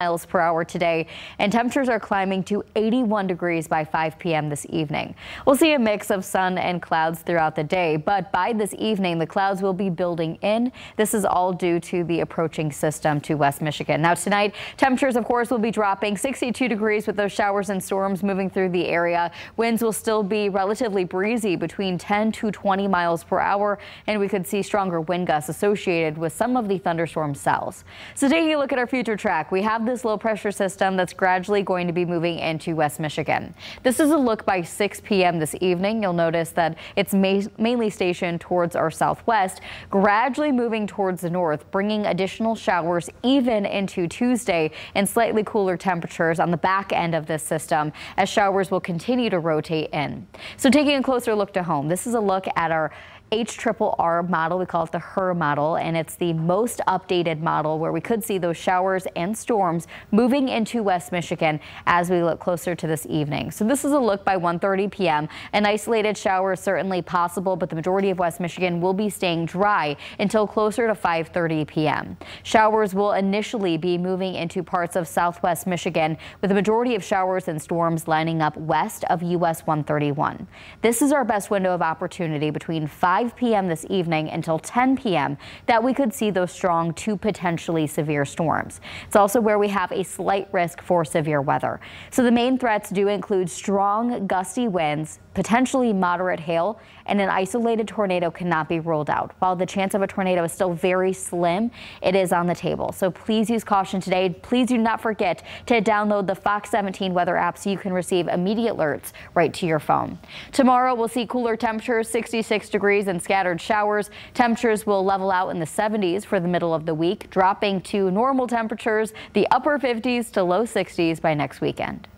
miles per hour today and temperatures are climbing to 81 degrees by 5 p.m. this evening. We'll see a mix of sun and clouds throughout the day, but by this evening the clouds will be building in. This is all due to the approaching system to West Michigan. Now tonight temperatures of course will be dropping 62 degrees with those showers and storms moving through the area. Winds will still be relatively breezy between 10 to 20 miles per hour and we could see stronger wind gusts associated with some of the thunderstorm cells. So taking a look at our future track we have have this low pressure system that's gradually going to be moving into West Michigan. This is a look by 6 p.m. this evening. You'll notice that it's ma mainly stationed towards our southwest, gradually moving towards the north, bringing additional showers even into Tuesday and slightly cooler temperatures on the back end of this system as showers will continue to rotate in. So taking a closer look to home, this is a look at our HRRR model. We call it the HER model, and it's the most updated model where we could see those showers and storms moving into West Michigan as we look closer to this evening. So this is a look by 1.30 p.m. An isolated shower is certainly possible, but the majority of West Michigan will be staying dry until closer to 5.30 p.m. Showers will initially be moving into parts of southwest Michigan, with the majority of showers and storms lining up west of U.S. 131. This is our best window of opportunity between 5 5 p.m. this evening until 10 p.m. that we could see those strong to potentially severe storms. It's also where we have a slight risk for severe weather. So the main threats do include strong gusty winds, potentially moderate hail, and an isolated tornado cannot be ruled out. While the chance of a tornado is still very slim, it is on the table. So please use caution today. Please do not forget to download the Fox 17 weather app so you can receive immediate alerts right to your phone. Tomorrow we'll see cooler temperatures, 66 degrees and scattered showers. Temperatures will level out in the 70s for the middle of the week, dropping to normal temperatures, the upper 50s to low 60s by next weekend.